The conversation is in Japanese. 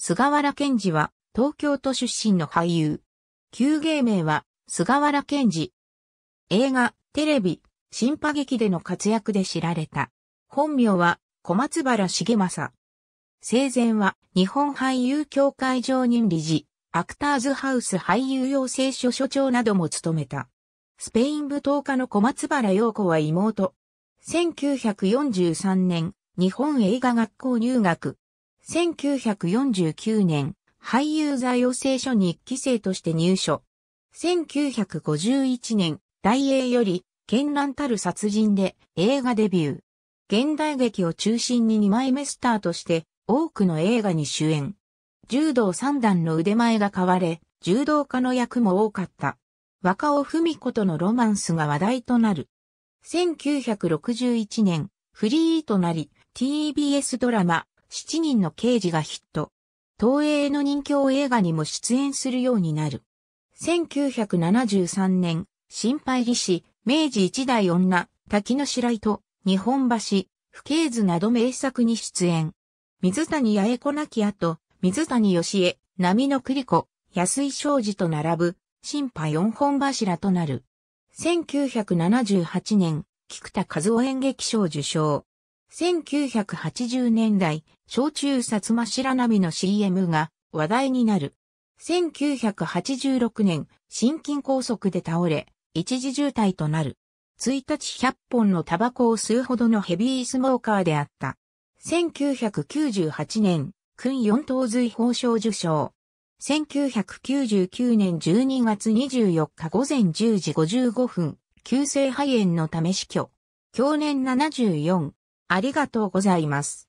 菅原健治は東京都出身の俳優。旧芸名は菅原健治。映画、テレビ、新派劇での活躍で知られた。本名は小松原茂正。生前は日本俳優協会常任理事、アクターズハウス俳優養成所所長なども務めた。スペイン舞踏家の小松原陽子は妹。1943年、日本映画学校入学。1949年、俳優座養成所に一期生として入所。1951年、大英より、絢爛たる殺人で映画デビュー。現代劇を中心に2枚目スターとして、多くの映画に主演。柔道三段の腕前が買われ、柔道家の役も多かった。若尾文子とのロマンスが話題となる。1961年、フリーとなり、TBS ドラマ、7人の刑事がヒット。東映の人形映画にも出演するようになる。1973年、心配理師、明治一代女、滝の白糸、日本橋、不敬図など名作に出演。水谷八重子なき後、水谷義恵、波の栗子、安井昌司と並ぶ、心配四本柱となる。1978年、菊田和夫演劇賞受賞。1980年代、小中薩摩白波の CM が話題になる。1986年、心筋梗塞で倒れ、一時渋滞となる。1日100本のタバコを吸うほどのヘビースモーカーであった。1998年、君四等髄法賞受賞。1999年12月24日午前10時55分、急性肺炎のため死去。去年74、ありがとうございます。